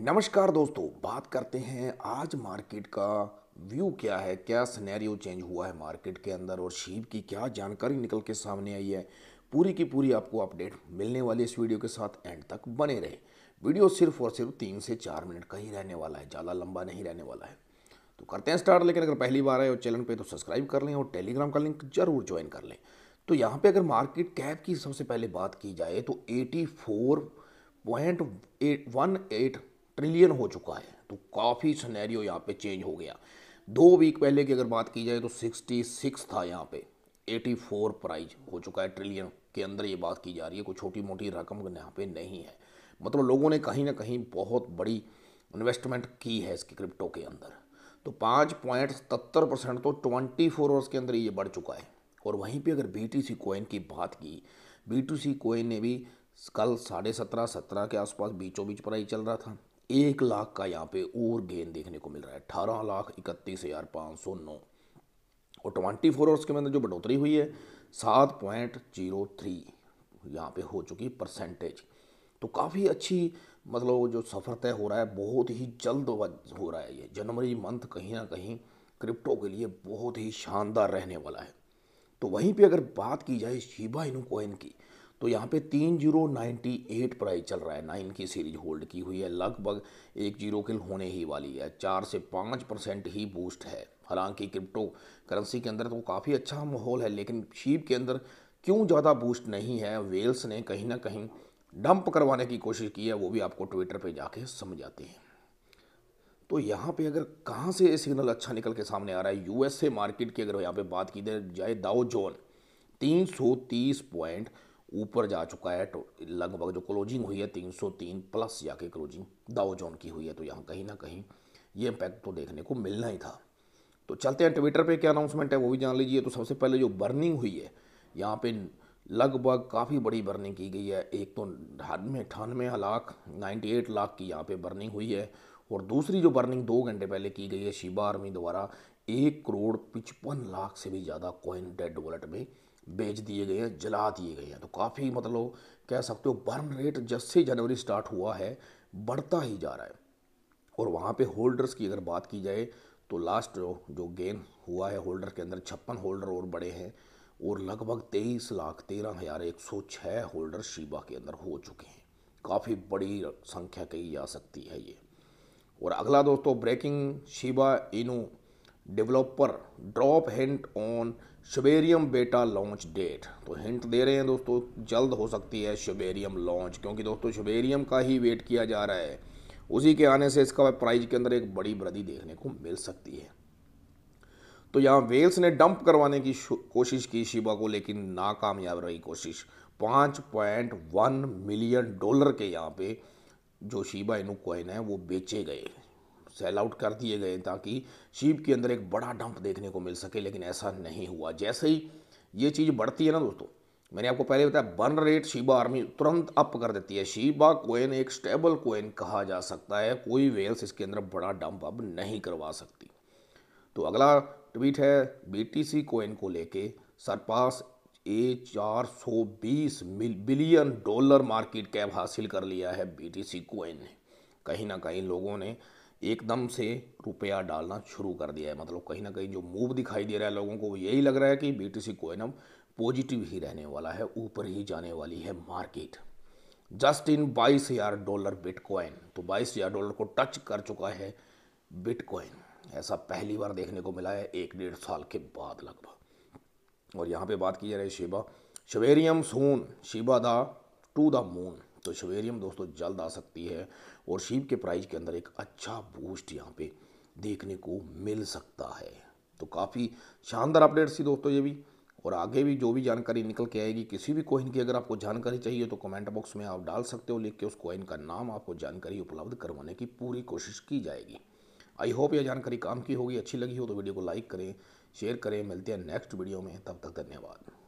नमस्कार दोस्तों बात करते हैं आज मार्केट का व्यू क्या है क्या सिनेरियो चेंज हुआ है मार्केट के अंदर और शीव की क्या जानकारी निकल के सामने आई है पूरी की पूरी आपको अपडेट मिलने वाली इस वीडियो के साथ एंड तक बने रहे वीडियो सिर्फ और सिर्फ तीन से चार मिनट का ही रहने वाला है ज़्यादा लंबा नहीं रहने वाला है तो करते हैं स्टार्ट लेकिन अगर पहली बार आए और चैनल पर तो सब्सक्राइब कर लें और टेलीग्राम का लिंक जरूर ज्वाइन कर लें तो यहाँ पर अगर मार्केट कैप की सबसे पहले बात की जाए तो eighty four point eight one eight trillion हो चुका है तो काफ़ी सनेरियो यहाँ पे चेंज हो गया दो वीक पहले की अगर बात की जाए तो 66 था यहाँ पे 84 प्राइज हो चुका है ट्रिलियन के अंदर ये बात की जा रही है कोई छोटी मोटी रकम यहाँ पे नहीं है मतलब लोगों ने कहीं ना कहीं बहुत बड़ी इन्वेस्टमेंट की है इसकी क्रिप्टो के अंदर तो पाँच पॉइंट सत्तर परसेंट तो ट्वेंटी फोर आवर्स के अंदर ये बढ़ चुका है और वहीं पे अगर बी टी सी कोइन की बात की बी टी सी कोइन ने भी कल साढ़े सत्रह सत्रह के आसपास बीचों बीच प्राइज चल रहा था एक लाख का यहाँ पे और गेन देखने को मिल रहा है अठारह लाख इकतीस हज़ार पाँच सौ नौ और ट्वेंटी फोर आवर्स के अंदर जो बढ़ोतरी हुई है सात पॉइंट जीरो थ्री यहाँ पर हो चुकी परसेंटेज तो काफ़ी अच्छी मतलब जो सफ़र तय हो रहा है बहुत ही जल्द हो रहा है ये जनवरी मंथ कहीं ना कहीं क्रिप्टो के लिए बहुत ही शानदार रहने वाला है तो वहीं पे अगर बात की जाए शिबा इनू कोइन की तो यहाँ पे तीन जीरो नाइन्टी एट प्राइस चल रहा है नाइन की सीरीज होल्ड की हुई है लगभग एक जीरो किल होने ही वाली है चार से पाँच परसेंट ही बूस्ट है हालांकि क्रिप्टो करेंसी के अंदर तो काफ़ी अच्छा माहौल है लेकिन शीप के अंदर क्यों ज़्यादा बूस्ट नहीं है वेल्स ने कहीं ना कहीं डंप करवाने की कोशिश की है वो भी आपको ट्विटर पर जाके समझ आते हैं तो यहाँ पे अगर कहाँ से ये सिग्नल अच्छा निकल के सामने आ रहा है यूएसए मार्केट की अगर यहाँ पे बात की जाए दाओ जोन तीन सौ तीस पॉइंट ऊपर जा चुका है तो लगभग जो क्लोजिंग हुई है 303 प्लस या के क्लोजिंग दाओ जोन की हुई है तो यहाँ कहीं ना कहीं ये इम्पैक्ट तो देखने को मिलना ही था तो चलते हैं ट्विटर पे क्या अनाउंसमेंट है वो भी जान लीजिए तो सबसे पहले जो बर्निंग हुई है यहाँ पे लगभग काफ़ी बड़ी बर्निंग की गई है एक तो अठानवे अठानवे लाख नाइन्टी एट लाख की यहाँ पे बर्निंग हुई है और दूसरी जो बर्निंग दो घंटे पहले की गई है शिबा आर्मी द्वारा एक करोड़ पचपन लाख से भी ज़्यादा कॉइन डेड वॉलेट में बेच दिए गए हैं जला दिए गए हैं तो काफ़ी मतलब कह सकते हो बर्न रेट जब से जनवरी स्टार्ट हुआ है बढ़ता ही जा रहा है और वहाँ पे होल्डर्स की अगर बात की जाए तो लास्ट जो गेन हुआ है होल्डर के अंदर छप्पन होल्डर और बड़े हैं और लगभग तेईस लाख तेरह हज़ार एक सौ छः होल्डर शिबा के अंदर हो चुके हैं काफ़ी बड़ी संख्या कही जा सकती है ये और अगला दोस्तों breaking Shiba Inu developer drop hand on Shibarium beta launch date तो हिंट दे रहे हैं दोस्तों जल्द हो सकती है शबेरियम लॉन्च क्योंकि दोस्तों शबेरियम का ही वेट किया जा रहा है उसी के आने से इसका प्राइस के अंदर एक बड़ी वृद्धि देखने को मिल सकती है तो यहाँ वेल्स ने डंप करवाने की कोशिश की शिबा को लेकिन नाकामयाब रही कोशिश पाँच पॉइंट वन मिलियन डॉलर के यहाँ पे जो शिबा इनू कॉइन है वो बेचे गए सेल आउट कर दिए गए ताकि शीप के अंदर एक बड़ा डंप देखने को मिल सके लेकिन ऐसा नहीं हुआ जैसे ही ये चीज़ बढ़ती है ना दोस्तों मैंने आपको पहले बताया बर्न रेट शीबा आर्मी तुरंत अप कर देती है शीबा कोइन एक स्टेबल कोइन कहा जा सकता है कोई वेल्स इसके अंदर बड़ा डंप अब नहीं करवा सकती तो अगला ट्वीट है बीटीसी कोइन को लेके सरपास ए बीस बिलियन डॉलर मार्केट कैप हासिल कर लिया है बीटीसी कोइन ने कहीं ना कहीं लोगों ने एकदम से रुपया डालना शुरू कर दिया है मतलब कहीं ना कहीं जो मूव दिखाई दे रहा है लोगों को यही लग रहा है कि बी टी सी कोइन अब पॉजिटिव ही रहने वाला है ऊपर ही जाने वाली है मार्केट जस्ट इन बाईस हज़ार डॉलर बिटकॉइन तो बाईस हज़ार डॉलर को टच कर चुका है बिटकॉइन ऐसा पहली बार देखने को मिला है एक डेढ़ साल के बाद लगभग और यहाँ पे बात की जा रही है Shiba Shibarium soon Shiba the to the moon तो शवेरियम दोस्तों जल्द आ सकती है और शीप के प्राइस के अंदर एक अच्छा बूस्ट यहाँ पे देखने को मिल सकता है तो काफ़ी शानदार अपडेट्स थी दोस्तों ये भी और आगे भी जो भी जानकारी निकल के आएगी किसी भी कोइन की अगर आपको जानकारी चाहिए तो कमेंट बॉक्स में आप डाल सकते हो लिख के उस कोइन का नाम आपको जानकारी उपलब्ध करवाने की पूरी कोशिश की जाएगी आई होप यह जानकारी काम की होगी अच्छी लगी हो तो वीडियो को लाइक करें शेयर करें मिलते हैं नेक्स्ट वीडियो में तब तक धन्यवाद